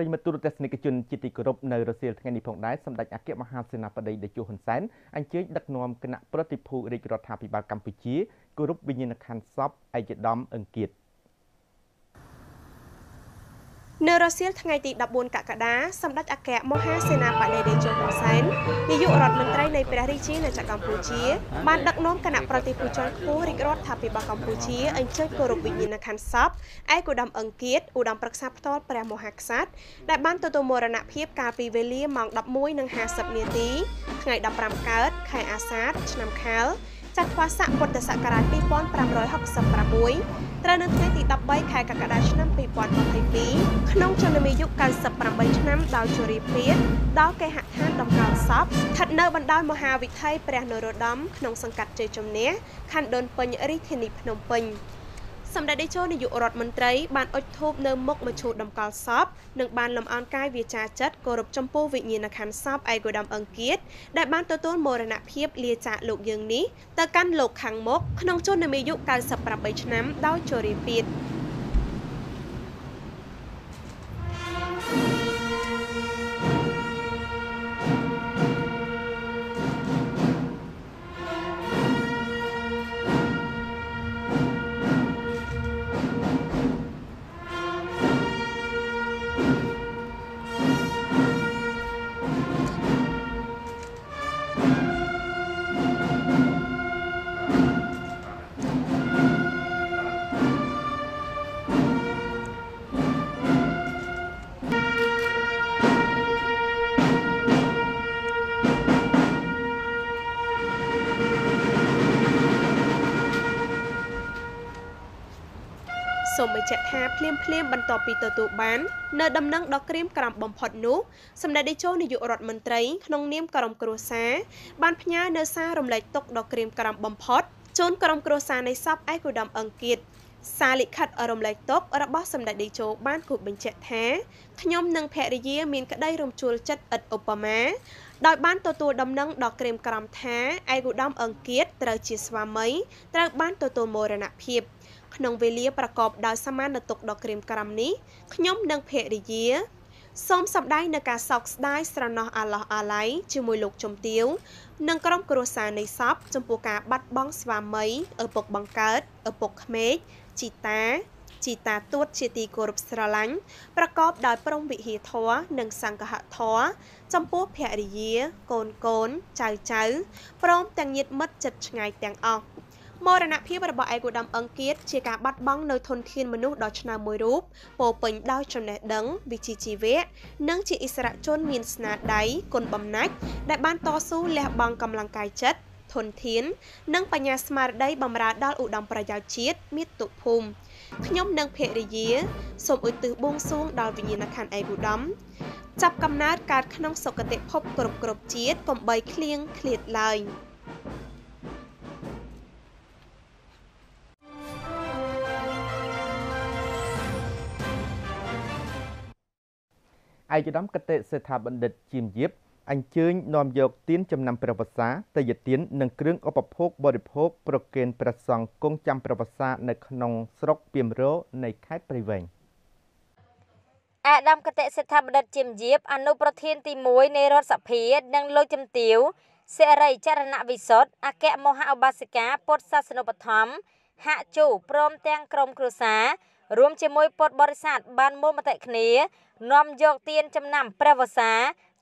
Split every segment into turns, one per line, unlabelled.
ត្រីមិត្តទូរទស្សនិកជនជាទីគោរពនៅរសៀលថ្ងៃនេះផងដែរសម្ដេចអគ្គមហាសេនាបតីតេជោហ៊ុនសែនអញ្ជើញដឹកនាំគណៈប្រតិភូរាជរដ្ឋាភិបាលកម្ពុជាគោរពវិញ្ញាណក្ខន្ធសពឯកឧត្តមអង្គាត
នៅរសៀលថ្ងៃទី14កក្កដាសម្ដេចអគ្គមហាសេនាបតីរេជុងហ៊ុនសែននាយករដ្ឋមន្ត្រីនៃព្រះរាជាណាចក្រកម្ពុជាបានដឹកនាំគណៈប្រតិភូជនខ្ពស់រាជរដ្ឋាភិបាលកម្ពុជាអញ្ជើញគោរពវិញ្ញាណក្ខន្ធសពឯកឧត្តមអង្គាតឧត្តមប្រឹក្សាផ្ទាល់ព្រះមហាក្សត្រដែលបានទទួលមរណភាពកាលពីវេលាម៉ោង11:50នាទីថ្ងៃ15កើតខែអាសាឍឆ្នាំខាល2023ចត្វាស័កពុទ្ធសករាជ2566ត្រូវនៅថ្ងៃទី13ខែកក្កដាឆ្នាំ2022ក្នុងចលនាយុគ98ឆ្នាំដោយជរីភៀតដល់គេហដ្ឋានតម្កល់សពស្ថិតនៅបណ្ដោយមហាវិថីព្រះនរោត្តមក្នុងសង្កាត់ជ័យជំនះខណ្ឌដូនពេញរាជធានីភ្នំពេញ។សម្ដេចតេជោនាយករដ្ឋមន្ត្រីបានអុជធូបនៅមុខមជ្ឈមណ្ឌលសពនិងបានលំអរកាយវាចាចិត្តគោរពចំពោះវិញ្ញាណក្ខន្ធសពឯកឧត្តមអង្គាតដែលបានទទួលមរណភាព លាចាកលោកយើងនេះទៅកាន់លោកខាងមុខក្នុងជន្មអាយុ98ឆ្នាំដោយជរាពាធបញ្ជាក់ថាភ្លាមភ្លាមបន្ទាប់ពីទទួលបាន នៅដំណឹងដ៏ក្រៀមក្រំបំផុតនោះសម្ដេចតេជោនាយករដ្ឋមន្ត្រីក្នុងនាមក្រុមគ្រួសារបានផ្ញើនៅសាររំលែកទុក្ខដ៏ក្រៀមក្រំបំផុត ជូនក្រុមគ្រួសារនៃសពឯកឧត្តមអង្គិតសារលិខិតរំលែកទុក្ខរបស់សម្ដេចតេជោបានគូបញ្ជាក់ថាខ្ញុំនិងភរិយាមានក្តីរំជួលចិត្តឥតឧបមាដោយបានទទួលដំណឹងដល់ក្រមក្រមថាឯកឧត្តមអង្គាតត្រូវជាស្វាមី ត្រូវបានទទួលមរណភាព។ក្នុងវេលាប្រកបដោយសមានតុកដ៏ក្រៀមក្រំនេះខ្ញុំនិងភរិយា សូមសម្ដែងនៅការសោកស្ដាយស្រណោះអាឡោះអាឡៃជាមួយលោកជំទាវនិងក្រុមគ្រួសារនៃសពចំពោះការបាត់បង់ស្វាមីឪពុកបង្កើតឪពុកក្មេកជីតាជីតាទួតជាទីគោរពស្រឡាញ់ប្រកបដោយព្រំវិហារធរនិងសង្ឃហធរចំពោះភរិយាកូនកូនចៅចៅព្រមទាំងញាតិមិត្តចិត្តឆ្ងាយទាំងអស់មរណភាពរបស់ឯកឧត្តមអង្គទៀតជាការបាត់បង់នៅធនធានមនុស្សដ៏ឆ្នើមមួយរូបពោពេញដោយចំណេះដឹងវិជ្ជាជីវៈនិងជាអិសរជនមានស្នាដៃគុណបំណាច់ដែលបានតស៊ូលះបង់កម្លាំងកាយចិត្តធនធាន និងបញ្ញាស្មារតីបម្រើដល់ឧត្តមប្រយោជន៍ជាតិមាតុភូមិខ្ញុំនិងភរិយា សូមឧទ្ទិសបួងសួងដល់វិញ្ញាណក្ខន្ធឯកឧត្តមចាប់កំណើតកើតក្នុងសុគតិភពគ្រប់គ្រប់ជាតិកុំបីឃ្លៀងឃ្លាតឡើយ។
ឯកឧត្តមគតិសេដ្ឋាបណ្ឌិតជីមយៀបអញ្ជើញនាំយកទៀនចំណាំព្រះវស្សាតយទៀននិងគ្រឿងឧបភោគបរិភោគប្រគេនព្រះសង្ឃគង់ចាំព្រះវស្សា នៅក្នុងស្រុកពីមរោនៃខេត្តព្រៃវែង
អាដាមកតិសិដ្ឋបណ្ឌិតជីមយៀបអនុប្រធាន ទី1នៃរដ្ឋសភានិងលោកជំទាវសិរីចរណវិសុទ្ធអគ្គមហាឧបាសិកាពុទ្ធសាសនុបឋមហាក់ជូព្រមទាំងក្រុមគ្រួសាររួមជាមួយពុទ្ធបរិស័ទបានមូលមតិគ្នានាំយកទានចំណាំព្រះវស្សា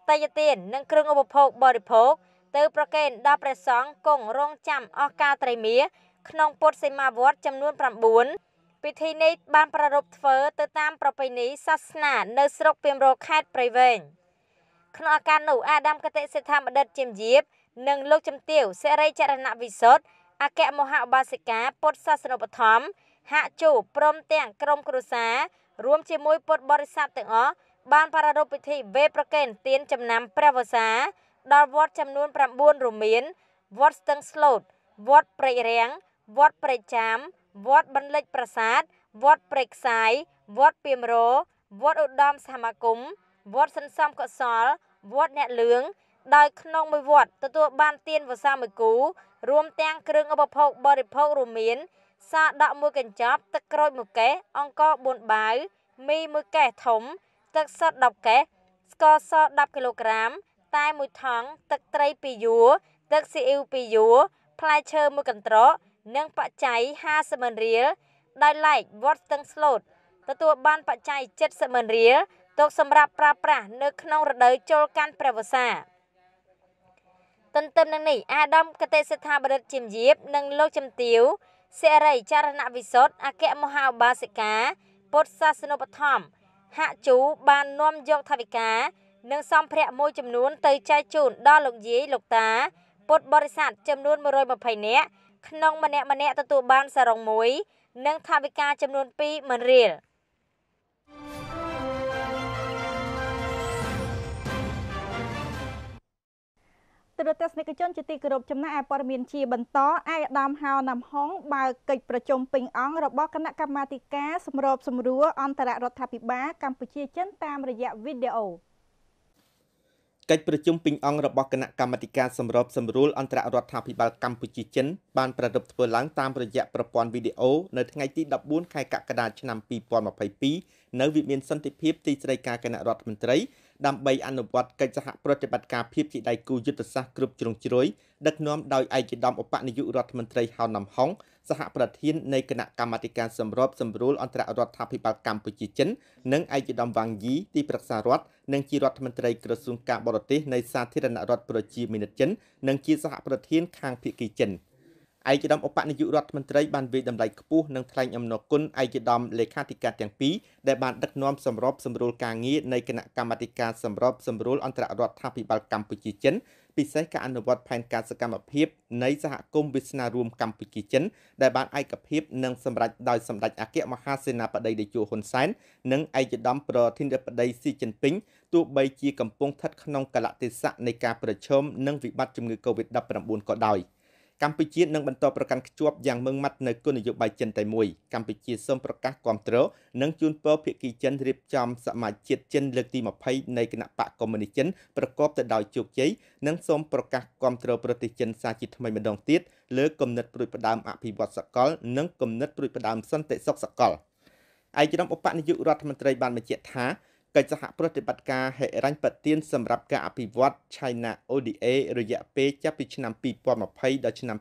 តយទាននិងគ្រឿងឧបភោគបរិភោគទៅប្រគេនដល់ព្រះសង្ឃគង់រងចាំអស់ការត្រីមាក្នុងពុទ្ធសីមាវត្តចំនួន9ពិធីនេះបានប្រារព្ធធ្វើទៅតាមប្រពៃណីសាសនា នៅស្រុកពីមរោខេត្តព្រៃវែងក្នុងឱកាសនោះអាដាមកតិសិដ្ឋបណ្ឌិតជាមជីបនិងលោកជំទាវសិរីចរណវិសុទ្ធអគ្គមហាឧបាសិកាពុទ្ធសាសនឧបត្ថម្ភហាក់ជួបព្រមទាំងក្រុមគ្រួសាររួមជាមួយពុទ្ធបរិស័ទទាំងអស់បានប្រារព្ធពិធីវេប្រគេនទានចំណាំព្រះវស្សាដល់វត្តចំនួន9រមៀនវត្តស្ទឹងស្លូតវត្តព្រៃរាំងវត្តព្រៃចាមវត្តបន្លិចប្រាសាទវត្តព្រៃខ្សាយវត្តពីមរោវត្តឧត្តមសហមាគមវត្តសន្សំកុសលវត្តអ្នកលឿងដោយក្នុងមួយវត្តទទួលបានទានវស្សាមួយគូរួមទាំងគ្រឿងឧបភោគបរិភោគរួមមានសាដក់មួយកញ្ចប់ទឹកក្រូចមួយកេសអង្ករ4បាវមីមួយកេសធំ ទឹកសុទ្ធ10កេសស្ករស10គីឡូក្រាម តែមួយថង់ទឹកត្រី2យួរទឹកស៊ីអ៊ីវ2យួរផ្លែឈើមួយកន្ត្រកនិងបច្ច័យ50ម៉ឺនរៀលដោយឡែកវត្តស្ទឹងស្លូត ទទួល បានបច្ច័យ70ម៉ឺនរៀលទុកសម្រាប់ប្រើប្រាស់នៅក្នុងរដូវចូលកាន់ព្រះវស្សា ទន្ទឹមនឹងនេះអាដាមកតេសិដ្ឋាបរិទ្ធជាមយៀបនិង លោកចំទាវសិរីចរណវិសុទ្ធអគ្គមហាឧបាសិកា ពុទ្ធសាសនុបឋមហាក់ជូ បាននាំយកថវិកានិងសម្ភារៈមួយចំនួន ទៅចែកជូនដល់លោកយាយលោកតាពុទ្ធបរិស័ទចំនួន120នាក់ក្នុងម្នាក់ម្នាក់ទទួលបានសរងមួយ និងថវិកាចំនួន2ម៉ឺនរៀល។ទរទស្សនិកជនជាទីគោរពចំណាក់ឯព័ត៌មានជាបន្តឯកឧត្តមហៅណាំហុងបើកកិច្ចប្រជុំពេញអង្គរបស់គណៈកម្មាធិការសម្របសម្រួលអន្តររដ្ឋាភិបាលកម្ពុជាចិនតាមរយៈវីដេអូ
កិច្ចប្រជុំពេញអង្គរបស់គណៈកម្មាធិការសម្របសម្រួលអន្តររដ្ឋាភិបាលកម្ពុជាចិនបានប្រារព្ធធ្វើឡើងតាមរយៈប្រព័ន្ធវីដេអូនៅថ្ងៃទី14ខែកក្កដាឆ្នាំ2022នៅវិមានសន្តិភាព ទីស្តីការគណៈរដ្ឋមន្ត្រីដើម្បីអនុវត្តកិច្ចសហប្រតិបត្តិការភាពជាដៃគូយុទ្ធសាស្ត្រគ្រប់ជ្រុងជ្រោយដឹកនាំដោយឯកឧត្តមឧបនាយករដ្ឋមន្ត្រីហៅណាំហុងសហប្រធាននៃគណៈកម្មាធិការសម្របសម្រួលអន្តររដ្ឋាភិបាលកម្ពុជាចិននិងឯកឧត្តមវ៉ាងយីទីប្រឹក្សារដ្ឋនិងជារដ្ឋមន្ត្រីក្រសួងការបរទេសនៃសាធារណរដ្ឋប្រជាមានិតចិននិងជាសហប្រធានខាងភៀកគីចិន។ឯកឧត្តមឧបនាយករដ្ឋមន្ត្រីបានវិយតម្លៃខ្ពស់និងថ្លែងអំណរគុណឯកឧត្តមលេខាធិការទាំងពីរដែលបានដឹកនាំសម្របសម្រួលការងារនៃគណៈកម្មាធិការសម្របសម្រួលអន្តររដ្ឋាភិបាលកម្ពុជាចិនពិសេសការអនុវត្តផែនការសកម្មភាពនៃសហគមន៍វាសនារួមកម្ពុជាចិនដែលបានឯកភាពនិងសម្រេចដោយសម្ដេចអគ្គមហាសេនាបតីតេជោហ៊ុនសែននិងឯកឧត្តមប្រធានាធិបតីស៊ីជីនពីងទោះបីជាកំពុងស្ថិតក្នុងកលៈទេសៈនៃការប្រឈមនឹងវិបត្តិជំងឺ Covid-19 ក៏ដោយ។កម្ពុជានឹងបន្តប្រកាន់ខ្ជាប់យ៉ាងម៉ឺងម៉ាត់នៅគោលនយោបាយចិនតែមួយកម្ពុជាសូមប្រកាសគាំទ្រនិងជូនពរភាគីចិនរៀបចំសមាជិកចិនលើកទី20នៃគណៈបកកុម្មុយនីសចិនប្រកបទៅដោយជោគជ័យនិងសូមប្រកាសគាំទ្រប្រទេសចិនសាជាថ្មីម្ដងទៀតលើគំនិតព្រួយផ្ដើមអភិវឌ្ឍសកល និងគំនិតព្រួយផ្ដើមសន្តិសុខសកលឯកឧត្តមឧបនាយករដ្ឋមន្ត្រីបានបញ្ជាក់ថាកិច្ចសហប្រតិបត្តិការហិរញ្ញប្បទានសម្រាប់ការអភិវឌ្ឍ China ODA រយៈពេលចាប់ពីឆ្នាំ2020ដល់ឆ្នាំ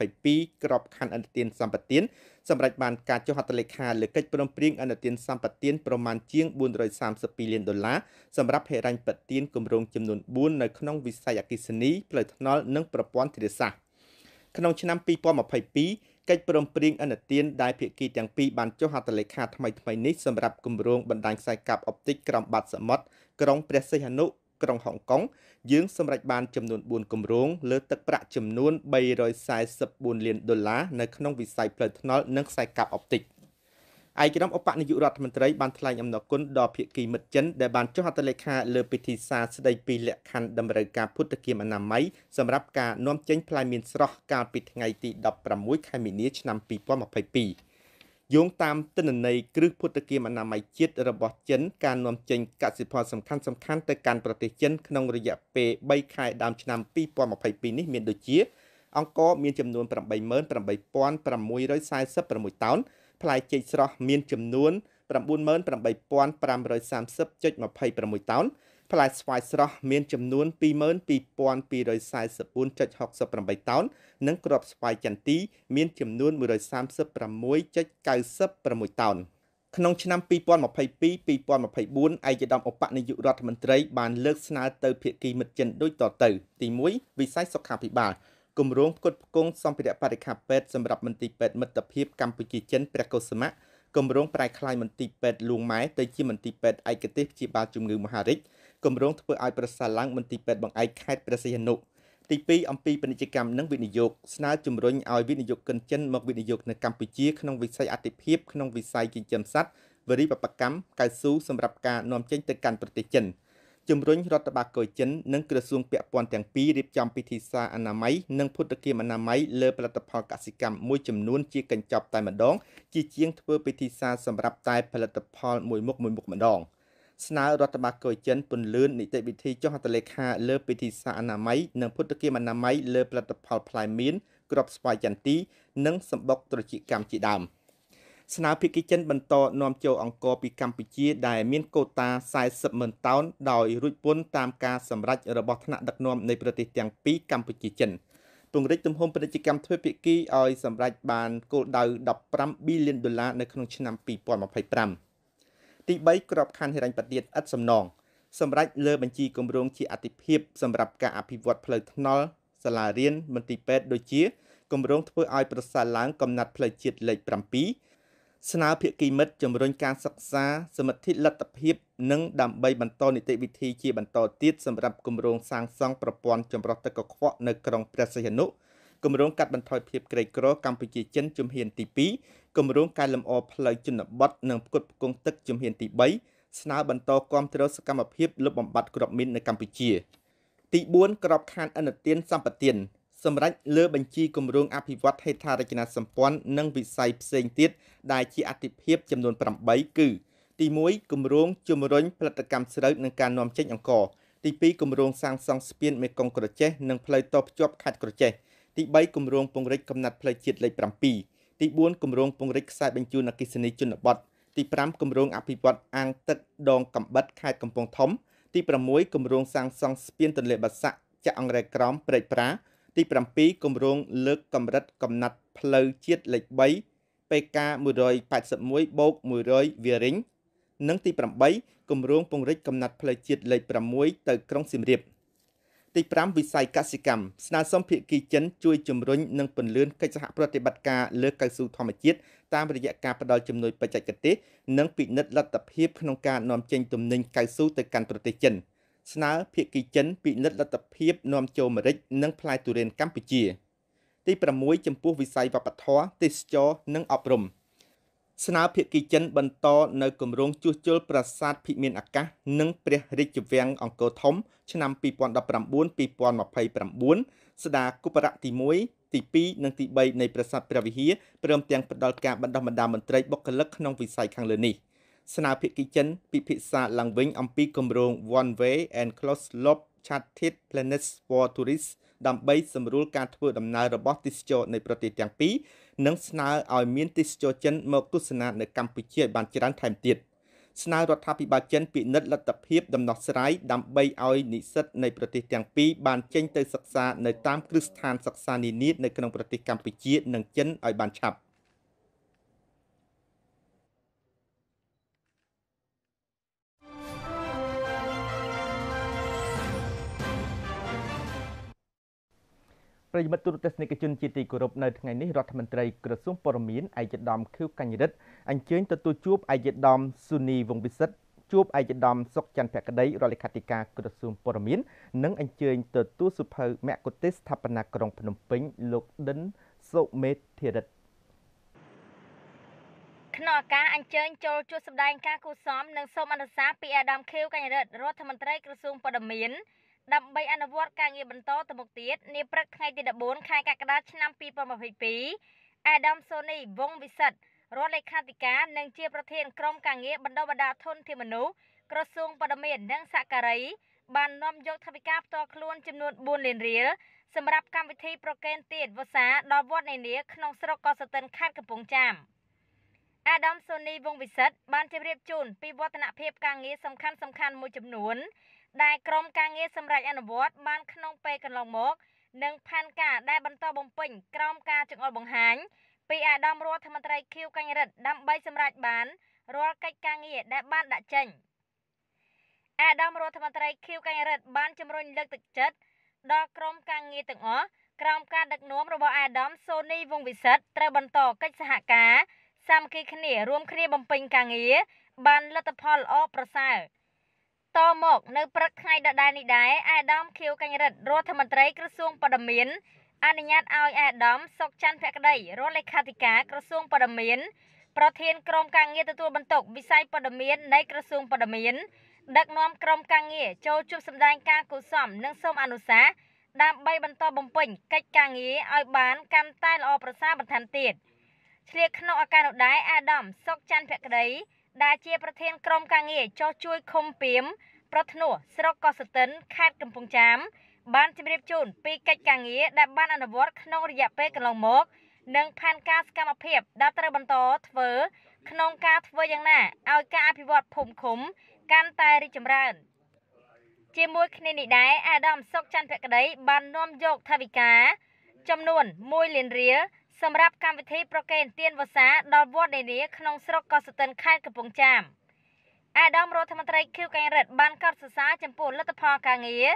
2022ក្របខ័ណ្ឌអន្តទានសម្បទានសម្រាប់បានការចុះហត្ថលេខាលើកិច្ចព្រមព្រៀងអន្តទានសម្បទានប្រមាណជាង432លានដុល្លារសម្រាប់ហិរញ្ញប្បទានគម្រោងចំនួន4នៅក្នុងវិស័យអគិសនីផ្លូវថ្នល់និងប្រព័ន្ធធារាសាស្ត្រក្នុងឆ្នាំ2022កិច្ចព្រមព្រៀងអនុទានដែលភាគីទាំងពីរបានចុះហត្ថលេខាថ្មីថ្មីនេះសម្រាប់គម្រោងបណ្ដាញខ្សែកាបអុបទិកក្រំបាត់សមុទ្រក្រុងព្រះសីហនុក្រុងហុងកុងយើងសម្រេចបានចំនួន4គម្រោងលើទឹកប្រាក់ចំនួន344លានដុល្លារនៅក្នុងវិស័យផ្លូវថ្នល់និងខ្សែកាបអុបទិក។ឯកឧត្តមឧបនាយករដ្ឋមន្ត្រីបានថ្លែងអំណរគុណដល់ភាគីមិត្តចិនដែលបានចុះហត្ថលេខាលើពិធីសារស្តីពីលក្ខខណ្ឌតម្រូវការពុទ្ធគមអនាម័យសម្រាប់ការនាំចេញផ្លែមៀនស្រស់កាលពីថ្ងៃទី16ខែមីនាឆ្នាំ2022យោងតាមទិន្នន័យគ្រឹះពុទ្ធគមអនាម័យជាតិរបស់ចិនការនាំចេញកសិផលសំខាន់សំខាន់ទៅកាន់ប្រទេសចិនក្នុងរយៈពេល3ខែដើមឆ្នាំ2022នេះមានដូចជាអង្ករមានចំនួន88,646តោនផ្លែចេកស្រស់មានចំនួន98530.26តោនផ្លែស្វាយស្រស់មានចំនួន22244.68តោននិងគ្រាប់ស្វាយចន្ទីមានចំនួន136.96តោន ក្នុងឆ្នាំ2022-2024ឯកឧត្តមឧបនាយករដ្ឋមន្ត្រីបានលើកស្នើទៅភាគីមិត្តចិនដូចតទៅ ទី1វិស័យសុខាភិបាលគម្រោងផ្គត់ផ្គង់សម្ភារៈបរិខាពេទ្យសម្រាប់មន្ទីរពេទ្យមិត្តភាពកម្ពុជាចិនព្រះកុសុមៈគម្រោងប្រែក្លាយមន្ទីរពេទ្យលួងម៉ែទៅជាមន្ទីរពេទ្យឯកទេសព្យាបាលជំងឺមហារីកគម្រោងធ្វើឲ្យប្រសើរឡើងមន្ទីរពេទ្យបង្អែកខេត្តព្រះសីហនុទី2អំពីពាណិជ្ជកម្មនិងវិនិយោគស្នើជំរុញឲ្យវិនិយោគិនចិនមកវិនិយោគនៅកម្ពុជាក្នុងវិស័យអតិភិបក្នុងវិស័យចិញ្ចឹមសត្វវរិបបកម្មកៅស៊ូសម្រាប់ការនាំចេញទៅកាន់ប្រទេសចិន។ជំរុញរដ្ឋបាលកុយចិននិងក្រសួងពាក់ព័ន្ធទាំងពីររៀបចំពិធីសារអនាម័យនិងភុតគាមអនាម័យលើផលិតផលកសិកម្មមួយចំនួនជាកញ្ចប់តែម្ដង ជាជាងធ្វើពិធីសារសម្រាប់តែ ផលិតផលមួយមុខមួយមុខម្ដង ស្នើរដ្ឋបាលកុយចិនពន្លឿននីតិវិធីចុះហត្ថលេខាលើពិធីសារអនាម័យនិងភុតគាមអនាម័យលើផលិតផលផ្លែមៀនក្របស្វាយចន្ទី និងសម្បុកត្រចៀកកម្មជាដើម។ស្នើភាគីចិនបន្តនាំចូលអង្ករពីកម្ពុជា ដែលមានកូតា40ម៉ឺនតោនដោយរួចពន្ធតាមការសម្រេចរបស់ថ្នាក់ដឹកនាំនៃប្រទេសទាំងពីរកម្ពុជាចិនពង្រីកទំហំពាណិជ្ជកម្មទ្វេភាគីឲ្យសម្រេចបានគោលដៅ15ប៊ីលានដុល្លារនៅក្នុងឆ្នាំ2025ទី3ក្របខ័ណ្ឌហិរញ្ញប្បទានឥតសំណងសម្រាប់លើបញ្ជីគម្រោងជាអតិភិបសម្រាប់ការអភិវឌ្ឍផ្លូវថ្នល់សាលារៀនមន្ទីរពេទ្យដូចជាគម្រោងធ្វើឲ្យប្រសើរឡើង កំណត់ផ្លូវជាតិលេខ7ស្នើភាគីមិត្តជំរុញការសិក្សាសមត្ថិលទ្ធភាព និងដើម្បីបន្តនីតិវិធីជា បន្តទៀតសម្រាប់គម្រោងសាងសង់ប្រព័ន្ធចម្រោះទឹកកខ្វក់ នៅក្រុងព្រះសីហនុគម្រោងកាត់បន្ថយភាពក្រីក្រកម្ពុជាចិនជំហានទី2គម្រោងកែលម្អផ្លូវជនបទនិងផ្គត់ផ្គង់ទឹកជំហានទី3ស្នើបន្តគាំទ្រសកម្មភាពលុបបំបាត់គ្រាប់មីននៅកម្ពុជាទី4ក្របខ័ណ្ឌអនុទានសម្បត្តិសម្រាប់លើបញ្ជីគម្រោងអភិវឌ្ឍហេដ្ឋារចនាសម្ព័ន្ធនិងវិស័យផ្សេងទៀតដែលជាអតិភិបចំនួន8គឺទី1គម្រោងជំរុញផលិតកម្មស្រូវនិងការនាំចេញអង្ករទី2គម្រោងសាងសង់ស្ពានមេគង្គក្រចេះនិងផ្លូវតភ្ជាប់ខេត្តក្រចេះទី3គម្រោងពង្រីកកំណត់ផ្លូវជាតិលេខ7ទី4គម្រោងពង្រីកខ្សែបញ្ជូនអគ្គិសនីជនបទទី5គម្រោងអភិវឌ្ឍអាងទឹកដងកំបិតខេត្តកំពង់ធំទី6គម្រោងសាងសង់ស្ពានទន្លេបាសាក់ចាក់អង្រែក្រោមព្រែកប្រាទី7គម្រោងលើកកម្រិតកំណត់ផ្លូវជាតិលេខ3 PK 181បូក100វារិញនិងទី8គម្រោងពង្រីកកំណត់ផ្លូវជាតិលេខ6ទៅក្រុងសៀមរាបទី5វិស័យកសិកម្មស្នើសុំភាគីចិនជួយជំរុញនិងពន្លឿនកិច្ចសហប្រតិបត្តិការលើកៅស៊ូធម្មជាតិតាមរយៈការផ្តល់ជំនួយបច្ចេកទេសនិង ពិនិត្យលទ្ធភាពក្នុងការនាំចេញទំនិញកៅស៊ូទៅកាន់ប្រទេសចិន។ស្នើភាគីចិនពិនិត្យលទ្ធភាពនាំចូលម្រេចនិងផ្លែទុរេនកម្ពុជា ទី6ចំពោះវិស័យវប្បធម៌ទេសចរនិងអប់រំស្នើភាគីចិនបន្តនៅគម្រោងជួសជុលប្រាសាទភិមានអាកាសនិងព្រះរាជវាំងអង្គរធំ ឆ្នាំ2019-2029ស្ដារគុបរៈទី1ទី2និង ទី3នៃប្រាសាទព្រះវិហារព្រមទាំងផ្ដល់ការបណ្ដុះបណ្ដាលមន្ត្រីបុគ្គលិកក្នុងវិស័យខាងលើនេះ។ស្នើភាគីចិនពិភាក្សាឡើងវិញអំពីគម្រោង One Way and Closed Loop Charted Planets for Tourists ដើម្បីសម្រួលការធ្វើដំណើររបស់ទេសចរនៃប្រទេសទាំងពីរនិងស្នើឲ្យមានទេសចរចិនមកទស្សនានៅកម្ពុជាឲ្យបានច្រើនថែមទៀតស្នើរដ្ឋាភិបាលចិនពិនិត្យលទ្ធភាពដំណោះស្រាយដើម្បីឲ្យនិស្សិតនៃប្រទេសទាំងពីរបានចេញទៅសិក្សានៅតាមគ្រឹះស្ថានសិក្សានានានៅក្នុងប្រទេសកម្ពុជា និងចិនឲ្យបានឆាប់។ប្រិយមិត្តទូរទស្សនិកជនជាទីគោរពនៅថ្ងៃនេះរដ្ឋមន្ត្រីក្រសួងព័ត៌មានឯកឧត្តមខៀវកញ្ញរិទ្ធអញ្ជើញទទួលជួបឯកឧត្តមស៊ូនីវងពិសិដ្ឋជួបឯកឧត្តមសុកច័ន្ទភក្តីរដ្ឋលេខាធិការក្រសួងព័ត៌មាននិងអញ្ជើញទទួលសុភៅមគ្គុទេសស្ថាបនាក្រុងភ្នំពេញលោកដិនសុមេធិរិទ្ធ
ក្នុងឱកាសអញ្ជើញចូលជួបសម្ដែងការគូសមនិងសូមអនុសាសន៍ពីអាដាមខៀវកញ្ញរិទ្ធរដ្ឋមន្ត្រីក្រសួងព័ត៌មានដើម្បីអនុវត្តការងារបន្តទៅមុខទៀតនាព្រឹកថ្ងៃទី14ខែកក្កដាឆ្នាំ2022អាដាមសូនីវងវិសិទ្ធរដ្ឋលេខាធិការនិងជាប្រធានក្រុមការងារបណ្ដុះបណ្ដាលធនធានមនុស្សក្រសួងបរិមាននិងសហការីបាននាំយកថវិកាផ្ទាល់ខ្លួនចំនួន4លានរៀលសម្រាប់កម្មវិធីប្រកេនទៀតវសាដល់វត្តនានាក្នុងស្រុកកសតិនខេត្តកំពង់ចាមអាដាមសូនីវងវិសិទ្ធបានជម្រាបជូនពីវឌ្ឍនភាពការងារសំខាន់សំខាន់មួយចំនួនដែលក្រមការងារសម្រាប់អនុវត្ត បានក្នុងពេលកន្លងមកនិងផែនការដែលបន្តបំពេញក្រមការចង្អុលបង្ហាញពីអាដាមរដ្ឋមន្ត្រីខៀវកញ្ញរិទ្ធដើម្បីសម្រេចបានរាល់កិច្ចការងារដែលបានដាក់ចេញ អាដាមរដ្ឋមន្ត្រីខៀវកញ្ញរិទ្ធបានជំរុញលើកទឹកចិត្តដល់ក្រមការងារទាំងអស់ក្រមការដឹកនាំរបស់អាដាមសូនីវងវិសិទ្ធត្រូវបន្តកិច្ចសហការសាមគ្គីគ្នារួមគ្នាបំពេញការងារបានលទ្ធផលល្អប្រសើរ។តមកនៅព្រឹកថ្ងៃដដែលនេះដែរអាដាមខៀវកញ្ញរិទ្ធរដ្ឋមន្ត្រីក្រសួងបរមានអនុញ្ញាតឲ្យអាដាមសុកច័ន្ទភក្តីរដ្ឋលេខាធិការក្រសួងបរមាន ប្រធានក្រុមការងារទទួលបន្ទុកវិស័យបរមាននៃក្រសួងបរមាន ដឹកនាំក្រុមការងារចូលជួបសម្ដែងការគូសំនិងសូមអនុសាសន៍ដើម្បីបន្តបំពេញកិច្ចការងារឲ្យបានកាន់តែល្អប្រសើរបន្ថែមទៀតឆ្លៀកក្នុងឱកាសនោះដែរអាដាមសុកច័ន្ទភក្តីដែលជាប្រធានក្រុមការងារចោះជួយឃុំពីមប្រធ្នូស្រុកកោះសតិនខេត្តកំពង់ចាមបានជម្រាបជូនពីកិច្ចការងារដែលបានអនុវត្តក្នុងរយៈពេលកន្លងមកនិងផែនការសកម្មភាពដែលត្រូវបន្តធ្វើ ក្នុងការធ្វើយ៉ាងណាឲ្យការអភិវឌ្ឍភូមិឃុំ កាន់តែរីកចម្រើន ជាមួយគ្នានេះដែរអាដាមសុកច័ន្ទភក្តីបាននាំយកថវិកាចំនួន1លានរៀលសម្រាប់កម្មវិធីប្រគេនទានវសាដល់វត្តនានាក្នុងស្រុកកសតិនខេត្តកំពង់ចាមអាដាមរដ្ឋមន្ត្រីខៀវកែងរិទ្ធបានកោតសរសើរចំពោះលទ្ធផលការងារ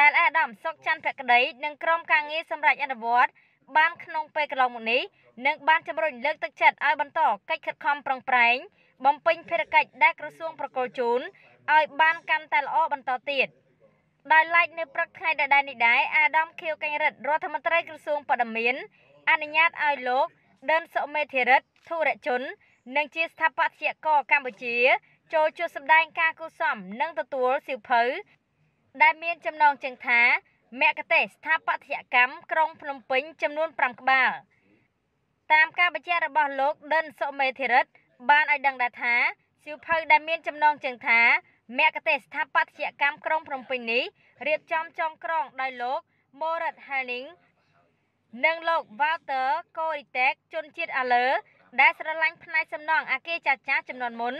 ដែលអាដាម សុកច័ន្ទភក្តីនិងក្រុមការងារសម្រាប់អនុវត្តបានក្នុងពេលកន្លងមកនេះនិងបានជំរុញលើកទឹកចិត្តឲ្យបន្តកិច្ចខិតខំប្រឹងប្រែង បំពេញភារកិច្ចដែលក្រសួងប្រគល់ជូនឲ្យបានកាន់តែល្អបន្តទៀតដោយឡែកនៅព្រឹកថ្ងៃដដែលនេះដែរអាដាមខៀវកែងរិទ្ធរដ្ឋមន្ត្រីក្រសួងបរិមាណអនុញ្ញាតឲ្យលោក ដិនសុមេធិរិទ្ធធុរជននិងជាស្ថាបត្យករកម្ពុជា ចូលជួយសម្ដែងការគូសំនិងទទួលសិភៅដែលមានចំណងជើងថាមគ្គទេសស្ថាបត្យកម្មក្រុងភ្នំពេញចំនួន5ក្បាលតាមការបញ្ជាក់របស់លោក ដិនសុមេធិរិទ្ធបានឲ្យដឹងដែរថាសិភៅដែលមានចំណងជើងថាមគ្គទេសស្ថាបត្យកម្មក្រុងភ្នំពេញនេះរៀបចំចងក្រងដោយលោក Morat Henning និងលោក Walter Korytek ជនជាតិអាឡឺដែលស្រឡាញ់ផ្នែកសំណង់អាគារចាស់ចាស់ចំនួនមុន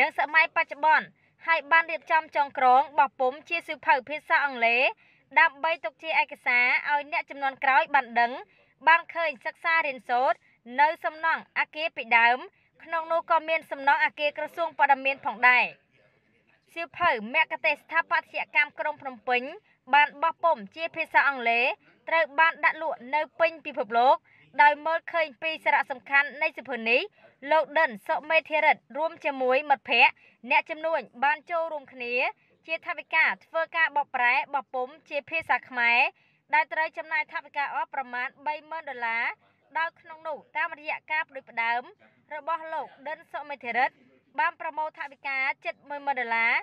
និងសម័យបច្ចុប្បន្នហើយបានរៀបចំចងក្រងបោះពុំជាសៀវភៅភាសាអង់គ្លេសដើម្បីទុកជាឯកសារឲ្យអ្នកចំនួនក្រោយ បានដឹង បានឃើញសិក្សារៀនសូត្រនៅ សំណង់អាគារពីដើម ក្នុងនោះក៏មានសំណង់អាគារក្រសួងបរិមានផងដែរសៀវភៅមគ្គទេសស្ថាបត្យកម្មក្រុងភ្នំពេញបានបោះពុម្ពជាភាសាអង់គ្លេសត្រូវបានដាក់លក់នៅពេញពិភពលោកដោយមើលឃើញពីសារៈសំខាន់នៃសិភើនេះលោកដិនសុមេធារិតរួម ជាមួយមិត្តភ័ក្តិអ្នកចំនួនបានចូលរួមគ្នា ជាថវិកាធ្វើការបបប្រែបពុំជាភាសាខ្មែរដែលត្រូវចំណាយថវិកាអស់ប្រមាណ30,000ដុល្លារដោយក្នុងនោះ តាមរយៈការផ្ដួចផ្ដើមរបស់លោកដិនសុមេធារិតបានប្រមូលថវិកា710,000ដុល្លារ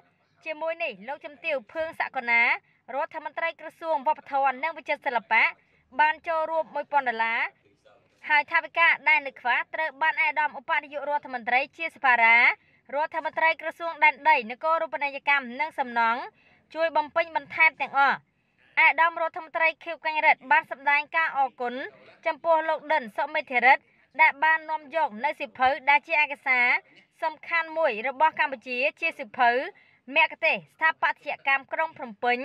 ជាមួយនេះលោកជំទាវភឿងសកណារដ្ឋមន្ត្រីក្រសួងវប្បធម៌និងវិចិត្រសិល្បៈបានចូលរួម1000ដុល្លារហើយថាវិការដែលនៅខ្វះត្រូវបានឯកឧត្តមឧបនាយករដ្ឋមន្ត្រីជាសភារារដ្ឋមន្ត្រីក្រសួងដែនដីនគររូបនីយកម្មនិងសំណង់ជួយបំពេញបន្ថែមទាំងអស់ឯកឧត្តមរដ្ឋមន្ត្រីខៀវកញ្ញរិទ្ធបានសម្ដែងការអរគុណចំពោះលោកដិនសុមេធិរិទ្ធដែល បាននាំយកនៅសិភៅដែលជាឯកសារសំខាន់មួយរបស់កម្ពុជាជាសិភៅមគ្គទេសស្ថាបត្យកម្មក្រុងភ្នំពេញ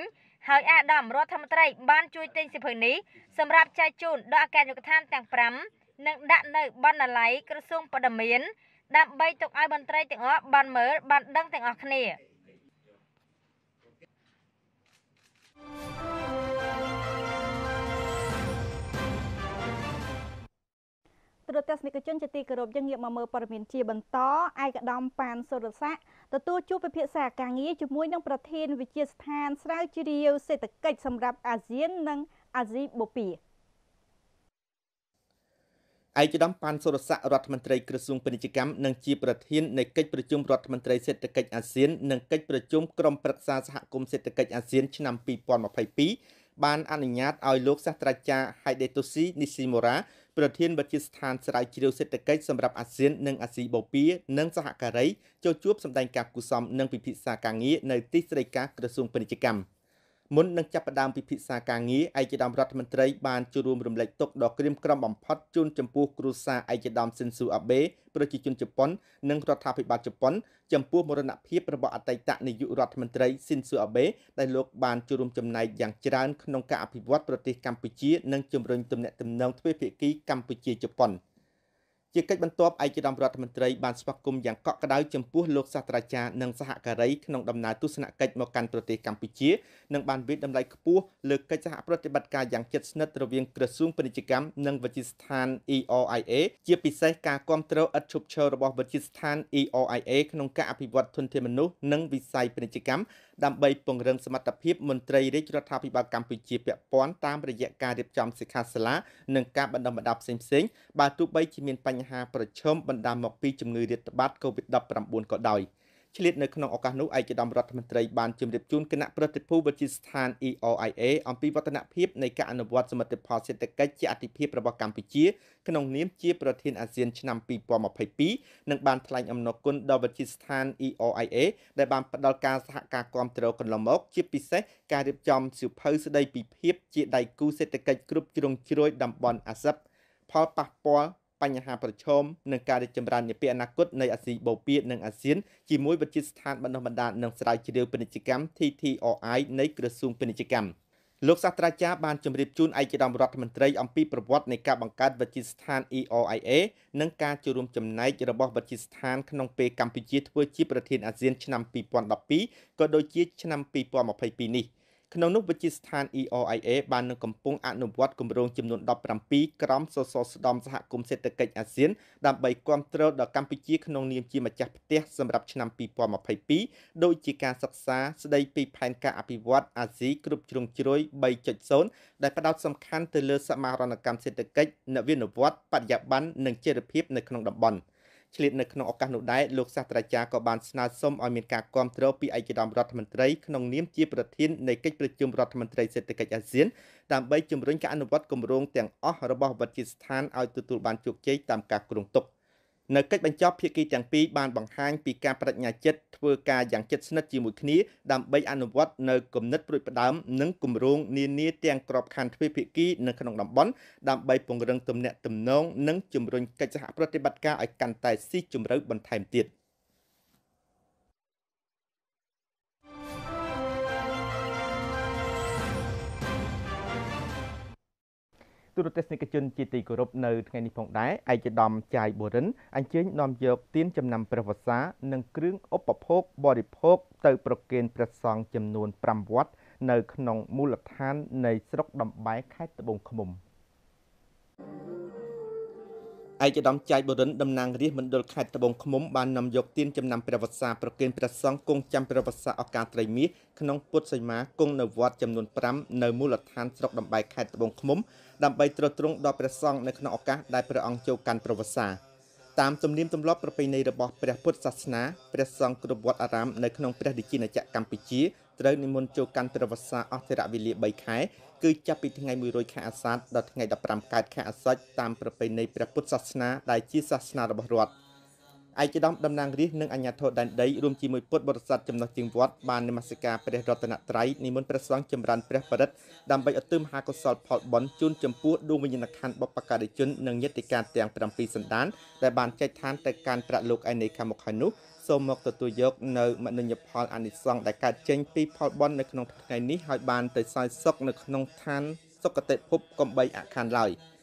ហើយអាដាមរដ្ឋមន្ត្រី បានជួយទិញសិភៅនេះសម្រាប់ចែកជូនដល់អគ្គនាយកដ្ឋានទាំង5និងដាក់នៅបណ្ណាល័យក្រសួងបដិមានដើម្បីទុកឲ្យមន្ត្រីទាំងអស់បានមើលបានដឹងទាំងអស់គ្នា thank you
ទរទស្សនិកជនជា
ទីគោរពយើងងាកមកមើលព័ត៌មានជាបន្តឯកឧត្តមប៉ានសុរស័កទទួលជួបពិភាក្សាការងារជាមួយនឹងប្រធានវិទ្យាស្ថានស្រាវជ្រាវសេដ្ឋកិច្ចសម្រាប់អាស៊ាន និងអាស៊ីបូព៌ាឯក
ឧត្តមប៉ាន់សុរស័ករដ្ឋមន្ត្រីក្រសួងពាណិជ្ជកម្មនិងជាប្រធាននៃកិច្ចប្រជុំរដ្ឋមន្ត្រីសេដ្ឋកិច្ចអាស៊ាននិងកិច្ចប្រជុំក្រុមប្រឹក្សាសហគមន៍សេដ្ឋកិច្ចអាស៊ានឆ្នាំ2022បានអនុញ្ញាតឲ្យលោកសាស្ត្រាចារ្យ Hidetoshi Nishimura ប្រធានវិទ្យាស្ថានស្រាវជ្រាវសេដ្ឋកិច្ចសម្រាប់អាស៊ាននិងអាស៊ីបូព៌ានិងសហការី ចូលជួបសម្ដែងការគូសមនិងពិភាក្សាការងារនៅទីស្តីការក្រសួងពាណិជ្ជកម្ម។មុននឹងចាប់ផ្ដើមពិភាក្សាការងារឯកឧត្តមរដ្ឋមន្ត្រីបានចូលរួមរំលែកទុក្ខដ៏ក្រៀមក្រំបំផុតជូនចំពោះគ្រួសារឯកឧត្តមស៊ិនស៊ូអាបេប្រជាជនជប៉ុននិងរដ្ឋាភិបាលជប៉ុនចំពោះមរណភាពរបស់អតីតនាយករដ្ឋមន្ត្រីស៊ិនស៊ូអាបេដែលលោកបានចូលរួមចំណែកយ៉ាងច្រើនក្នុងការអភិវឌ្ឍប្រទេសកម្ពុជា និងជំរុញទំនាក់ទំនងទ្វេភាគីកម្ពុជាជប៉ុន។ជាកិច្ចបន្ទាប់ឯកឧត្តមរដ្ឋមន្ត្រីបានស្វាគមន៍យ៉ាងកក់ក្ដៅចំពោះលោកសាស្ត្រាចារ្យនិងសហការីក្នុងដំណើរទស្សនកិច្ចមកកាន់ប្រទេសកម្ពុជានិងបានវិតម្លៃខ្ពស់លើកិច្ចសហប្រតិបត្តិការយ៉ាងជិតស្និទ្ធរវាងក្រសួងពាណិជ្ជកម្មនិងវិទ្យាស្ថាន EOIA ជាពិសេសការគ្រប់គ្រងឥតឈប់ឈររបស់វិទ្យាស្ថាន EOIA ក្នុងការអភិវឌ្ឍធនធានមនុស្សនិងវិស័យពាណិជ្ជកម្មដើម្បីពង្រឹងសមត្ថភាពមន្ត្រីរាជរដ្ឋាភិបាលកម្ពុជាពាក់ព័ន្ធតាមរយៈការរៀបចំសិក្ខាសាលានិងការបណ្ដុះបណ្ដាលផ្សេងៗបើទោះបីជាមានបញ្ហាប្រឈមបណ្ដាលមកពីជំងឺរាតត្បាត COVID-19 ក៏ដោយ។ឆ្លៀតនៅក្នុងឱកាសនោះឯកឧត្តមរដ្ឋមន្ត្រី បានជម្រាបជូនគណៈប្រតិភូវិទ្យាស្ថាន EOIA អំពីវឌ្ឍនភាពនៃការអនុវត្តសមិទ្ធផលសេដ្ឋកិច្ចជាអាទិភាពរបស់កម្ពុជា ក្នុងនាមជាប្រធានអាស៊ានឆ្នាំ2022និងបានថ្លែងអំណរគុណដល់វិទ្យាស្ថាន EOIA ដែលបានផ្ដល់ការសហការគាំទ្រកន្លងមកជាពិសេសការរៀបចំសៀវភៅស្ដីពីភាពជាដៃគូសេដ្ឋកិច្ចគ្រប់ជ្រុងជ្រោយតំបន់អាស៊ានផលប៉ះពាល់បញ្ហាប្រឈមនិងការរីកចម្រើននាពេលអនាគតនៃអាស៊ីបូព៌ានិងអាស៊ានជាមួយវិទ្យាស្ថានបណ្ដុះបណ្ដាលនិងស្រាវជ្រាវពាណិជ្ជកម្ម TTRI នៃក្រសួងពាណិជ្ជកម្មលោកសាស្ត្រាចារ្យបានជម្រាបជូនឯកឧត្តមរដ្ឋមន្ត្រី អំពីប្រវត្តិនៃការបង្កើតវិទ្យាស្ថាន EOIA និងការចូលរួមចំណែករបស់វិទ្យាស្ថានក្នុងពេលកម្ពុជាធ្វើជាប្រធានអាស៊ានឆ្នាំ2012ក៏ដូចជាឆ្នាំ2022នេះ។ក្នុងនោះវិទ្យាស្ថាន EOIA បាននឹងកំពុងអនុវត្តគម្រោងចំនួន17ក្រមសសរស្តម្ភសហគមន៍សេដ្ឋកិច្ចអាស៊ានដើម្បីគ្រប់គ្រងដល់កម្ពុជា ក្នុងនាមជាម្ចាស់ផ្ទះសម្រាប់ឆ្នាំ2022ដោយជាការសិក្សាស្ដីពីផែនការអភិវឌ្ឍអាស៊ីគ្រប់ជ្រុងជ្រោយ3.0ដែលផ្ដោតសំខាន់ទៅលើសមរណកម្មសេដ្ឋកិច្ចនវានុវត្តន៍បរិយាបន្ននិងចីរភាពនៅក្នុងតំបន់។ឆ្លៀតនៅក្នុងឱកាសនោះដែរលោកសាស្ត្រាចារ្យក៏បានស្នើសុំឲ្យមានការគាំទ្រពីឯកឧត្តមរដ្ឋមន្ត្រីក្នុងនាមជាប្រធាននៃកិច្ចប្រជុំរដ្ឋមន្ត្រីសេដ្ឋកិច្ចអាស៊ានដើម្បីជំរុញការអនុវត្តគម្រោងទាំងអស់របស់វិទ្យាស្ថានឲ្យទទួលបានជោគជ័យតាមការគ្រោងទុក។នៅកិច្ចបញ្ចប់ភាគីទាំងពីរបានបង្ហាញពីការបដិញ្ញាចិត្តធ្វើការយ៉ាងជិតស្និទ្ធជាមួយគ្នាដើម្បីអនុវត្តនៅគំនិតប្រួយផ្ដើមនិងគម្រោងនានាទាំងក្របខ័ណ្ឌទ្វេភាគីនៅក្នុងតំបន់ដើម្បីពង្រឹងទំនាក់ទំនងនិងជំរុញកិច្ចសហប្រតិបត្តិការឲ្យកាន់តែស៊ីជម្រៅបន្ថែមទៀត។ទូរទស្សនិកជនជាទីគោរពនៅថ្ងៃនេះផងដែរឯកឧត្តមចាយបូរិនអញ្ជើញនាំយកទានចំណាំព្រះវស្សានិងគ្រឿងឧបភោគបរិភោគទៅប្រគេនព្រះសង្ឃចំនួន5វត្តនៅក្នុងមូលដ្ឋាននៃស្រុកដំបែខេត្តត្បូងឃ្មុំ។ឯកឧត្តមចៃបុរិនតំណាងរាជមណ្ឌលខេត្តត្បូងឃ្មុំបាននាំយកទានចំណាំព្រះវស្សាប្រគេនព្រះសង្ឃគង់ចាំព្រះវស្សាឱកាសត្រីមាសក្នុងពុទ្ធសីមាគង់នៅវត្តចំនួន5នៅមូលដ្ឋានស្រុកដំបែខេត្តត្បូងឃ្មុំដើម្បីទ្រទ្រង់ដល់ព្រះសង្ឃនៅក្នុងឱកាសដែលព្រះអង្គចូលកាន់ព្រះវស្សាតាមទំនៀមទម្លាប់ប្រពៃណីរបស់ព្រះពុទ្ធសាសនាព្រះសង្ឃគ្រប់វត្តអារាមនៅក្នុងព្រះរាជាណាចក្រកម្ពុជាត្រូវនិមន្តចូលកាន់ព្រះវស្សាអស់ធរៈវេលា3ខែគឺចាប់ពីថ្ងៃ100ខែអាសាឍដល់ថ្ងៃ15កើតខែអាសត់តាមប្រពៃណីព្រះពុទ្ធសាសនា ដែលជាសាសនារបស់រដ្ឋ។ឯកឧត្តមតំណាងរាស្ត្រនិងអាជ្ញាធរដែនដីរួមជាមួយពុទ្ធបរិស័ទចំណុះជាងវត្តបាននមស្ការព្រះរតនត្រ័យនិមន្តព្រះសង្ឃចម្រើនព្រះបរិត្តដើម្បីឧទ្ទិសមហាកុសលផលបុណ្យជូនចំពោះដួងវិញ្ញាណក្ខន្ធបព្វការីជននិងយតិការទាំង7សន្តានដែលបានចែកឋានទៅកាន់ប្រាក់លោកឯនៃខាងមុខហើយនោះសូមមកទទួលយក នៅមនញ្ញផលអានិសង្សដែលកើតចេញពីផលបុណ្យនៅក្នុងថ្ងៃនេះហើយបានទៅសោយសុខនៅក្នុងឋានសុគតិភពកំបីអខានឡើយ។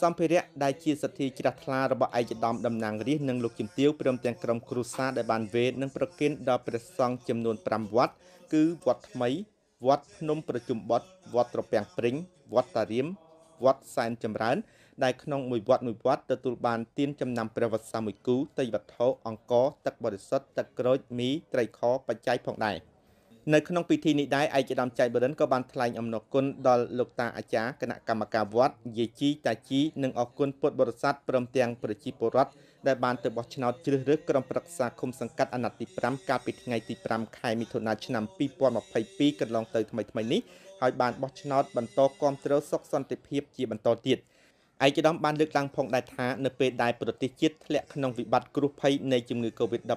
សម្ភារៈដែលជាសិទ្ធិជ្រះថ្លារបស់ឯកឧត្តមតំណាងរាស្ត្រនិងលោកជំទាវព្រមទាំងក្រុមគ្រួសារដែលបានវេននិងប្រគិនដល់ព្រះសង្ឃចំនួន5វត្តគឺវត្តថ្មីវត្តភ្នំប្រជុំបត់វត្តត្រពាំងព្រិញវត្តតារាមវត្តសែនចម្រើនដែលក្នុងមួយវត្តមួយវត្តទទួលបានទានចំណាំព្រះវស្សាមួយគូតីវត្ថុអង្គទឹកបរិសុទ្ធទឹកក្រូចមីត្រីខបច្ច័យផងដែរ។នៅក្នុងពិធីនេះដែរឯកឧត្តមចៃបរិនក៏បានថ្លែងអំណរគុណដល់លោកតាអាចារ្យគណៈកម្មការវត្តយាយជីតាជីនិងអរគុណពុទ្ធបរិស័ទព្រមទាំងប្រជាពលរដ្ឋដែលបានទៅបោះឆ្នោតជ្រើសរើសក្រុមប្រឹក្សាគុំសង្កាត់អាណត្តិទី5កាលពីថ្ងៃទី5ខែមិថុនាឆ្នាំ2022កន្លងទៅថ្មីៗនេះហើយបានបោះឆ្នោតបន្តគ្រប់គ្រងសុខសន្តិភាពជាបន្តទៀត។ឯកឧត្តមបានលើកឡើងផងដែរថានៅពេលដែលប្រទេសជាតិធ្លាក់ក្នុងវិបត្តិគ្រោះភ័យនៃជំងឺ Covid-19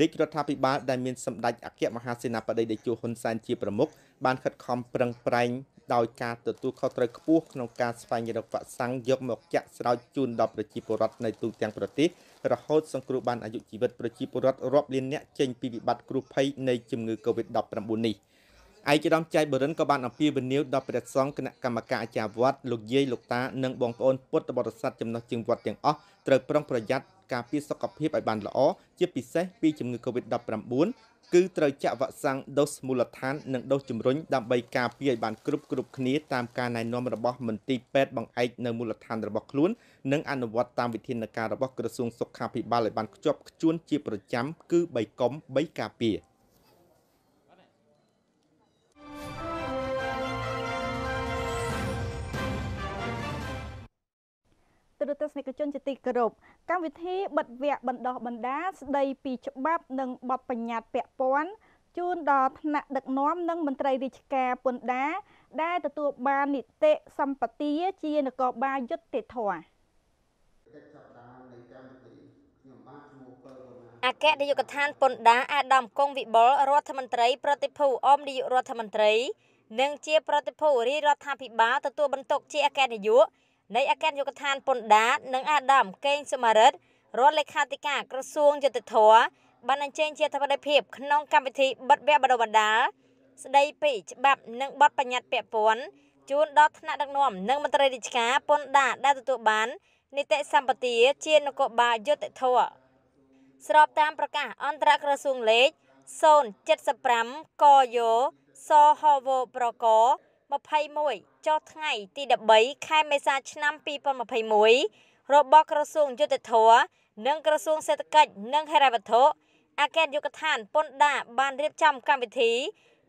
រាជរដ្ឋាភិបាលដែលមានសម្ដេចអគ្គមហាសេនាបតីតេជោហ៊ុនសែនជាប្រមុខបានខិតខំប្រឹងប្រែងដោយការទទួលខុសត្រូវខ្ពស់ក្នុងការស្វែងរកវ៉ាក់សាំងយកមកចាក់ស្រោចជូនដល់ប្រជាពលរដ្ឋនៅទូទាំងប្រទេសរហូតសង្គ្រោះបានអាយុជីវិតប្រជាពលរដ្ឋរាប់លានអ្នកចេញពីវិបត្តិគ្រោះភ័យនៃជំងឺ Covid-19 នេះ។ឯកឧត្តមចៃបរិនក៏បានអំពាវនាវដល់ព្រះសង្ឃគណៈកម្មការអាចារ្យវត្តលោកយាយលោកតានិងបងប្អូនពុទ្ធបរិស័ទចំណុះជើងវត្តទាំងអស់ត្រូវប្រុងប្រយ័ត្នការពារសុខភាពឲ្យបានល្អជាពិសេសពីជំងឺ Covid-19 គឺត្រូវចាក់វ៉ាក់សាំងដូសមូលដ្ឋាននិងដូសជំរុញដើម្បីការពារឲ្យបានគ្រប់គ្រប់គ្នាតាមការណែនាំរបស់មន្ទីរពេទ្យបង្អែកនៅមូលដ្ឋានរបស់ខ្លួន និងអនុវត្តតាមវិធានការរបស់ក្រសួងសុខាភិបាលឲ្យបានខ្ជាប់ខ្ជួនជាប្រចាំគឺ៣កុំ៣ការពារ។
ឬទស្សនិកជនជាទីគោរព
កម្មវិធីបិទវគ្គបណ្ដោះបណ្ដាស្ដីពីច្បាប់និងបទបញ្ញត្តិពាក់ព័ន្ធជូនដល់ថ្នាក់ដឹកនាំនិងមន្ត្រីរាជការពន្ធដារដែលទទួលបាននីតិសម្បទាជានគរបាលយុត្តិធម៌អគ្គនាយកដ្ឋានពន្ធដារអាដាមកុងវិបុលរដ្ឋមន្ត្រីប្រតិភូអមនាយករដ្ឋមន្ត្រី និងជាប្រតិភូរាជរដ្ឋាភិបាលទទួលបន្ទុកជាអគ្គនាយកនៃអគ្គនាយកដ្ឋានពន្ធដារនិងអាដាមកេងសមរិទ្ធរដ្ឋលេខាធិការក្រសួងយុតិធម៌បានអញ្ជើញជាអធិបតីភាពក្នុងកម្មវិធីបិទវគ្គបណ្ដុះបណ្ដាលស្ដីពីច្បាប់និងបទបញ្ញត្តិពាក់ព័ន្ធជូនដល់ថ្នាក់ដឹកនាំនិងមន្ត្រីរាជការពន្ធដារដែលទទួលបាននីតិសម្បទាជានគរបាលយុតិធម៌ស្របតាមប្រកាសអន្តរក្រសួងលេខ075កយោសហវប្រក21ចុះថ្ងៃទី13ខែមេសា ឆ្នាំ2021របស់ក្រសួងយុតិធធម៌និងក្រសួងសេដ្ឋកិច្ចនិងហិរញ្ញវត្ថុអគ្គនាយកដ្ឋានពន្ធដារបានរៀបចំកម្មវិធី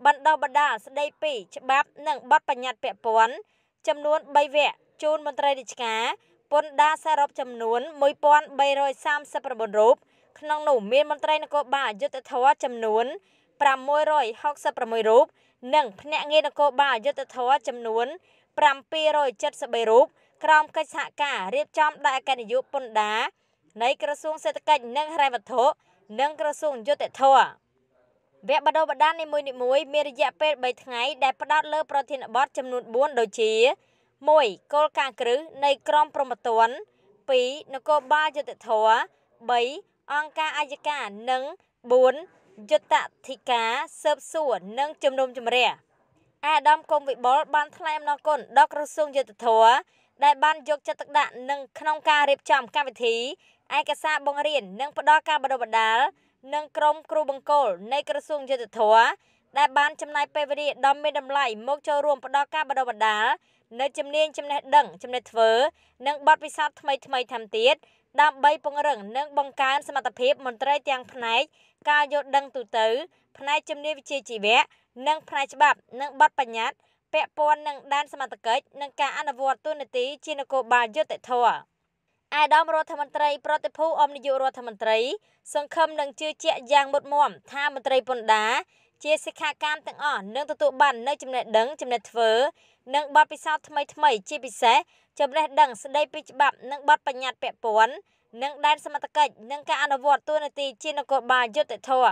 បណ្ដុះបណ្ដាលស្ដីពីច្បាប់និងបទបញ្ញត្តិពាក់ព័ន្ធចំនួន3វគ្គជូនមន្ត្រីរាជការពន្ធដារសរុបចំនួន1339រូបក្នុង នោះមានមន្ត្រីនគរបាលយុត្តិធម៌ចំនួន666រូបនិងភ្នាក់ងារនគរបាលអយុធធរចំនួន773រូបក្រោមកិច្ចសហការរៀបចំដោយអគ្គនាយកពន្ធដារនៃក្រសួងសេដ្ឋកិច្ចនិងហិរញ្ញវត្ថុនិងក្រសួងយុតិធម៌វគ្គបដូរបណ្ដាលនីមួយៗមានរយៈពេល3ថ្ងៃដែលផ្ដោតលើ ប្រធានបទចំនួន4ដូចជា1គោលការណ៍គ្រឹះនៃក្រមព្រហ្មទណ្ឌ2នគរបាលយុតិធម៌3អង្គការអัยការនិង4យុត្តធិការស៊ើបសួរនិងជំនុំជម្រះអាដាមកុំវិបុលបាន ថ្លែងអំណរគុណដល់ក្រសួងយុទ្ធភ័ពដែលបានយកចិត្តទុកដាក់នឹងក្នុងការរៀបចំកម្មវិធីឯកសារបង្រៀននិងផ្ដល់ការបណ្ដុះបណ្ដាលនិងក្រុមគ្រូបង្គោលនៃក្រសួងយុទ្ធភ័ពដែលបានចំណាយពេលវេលាដ៏មានតម្លៃមកចូលរួមផ្ដល់ការបណ្ដុះបណ្ដាលនៅជំនាញចំណេះដឹងចំណេះធ្វើ និងបទពិសោធន៍ថ្មីៗតាមទៀតដើម្បីពង្រឹងនិងបង្កើនសមត្ថភាពមន្ត្រីទាំងផ្នែកការយល់ដឹងទូទៅ ផ្នែកជំនាញវិជ្ជាជីវៈនិងផ្នែកច្បាប់និងបទបញ្ញត្តិពាក់ព័ន្ធនឹងដែនសមត្ថកិច្ចនិងការអនុវត្តទូនាទីជានគរបាលយុតិធម៌ឯកឧត្តមរដ្ឋមន្ត្រីប្រតិភូអមនាយករដ្ឋមន្ត្រី សង្ឃឹមនឹងជឿជាក់យ៉ាងមុតមមថាមន្ត្រីពន្ធដារជាសិក្ខាកាមទាំងអស់នឹងទទួលបាននូវចំណេះដឹងចំណេះធ្វើនិងបទពិសោធន៍ថ្មីៗជាពិសេសចំណេះដឹងស្ដីពីច្បាប់និងបទបញ្ញត្តិពាក់ព័ន្ធនិងដែនសមត្ថកិច្ចនិងការអនុវត្តទូនាទីជានគរបាលយុត្តិធម៌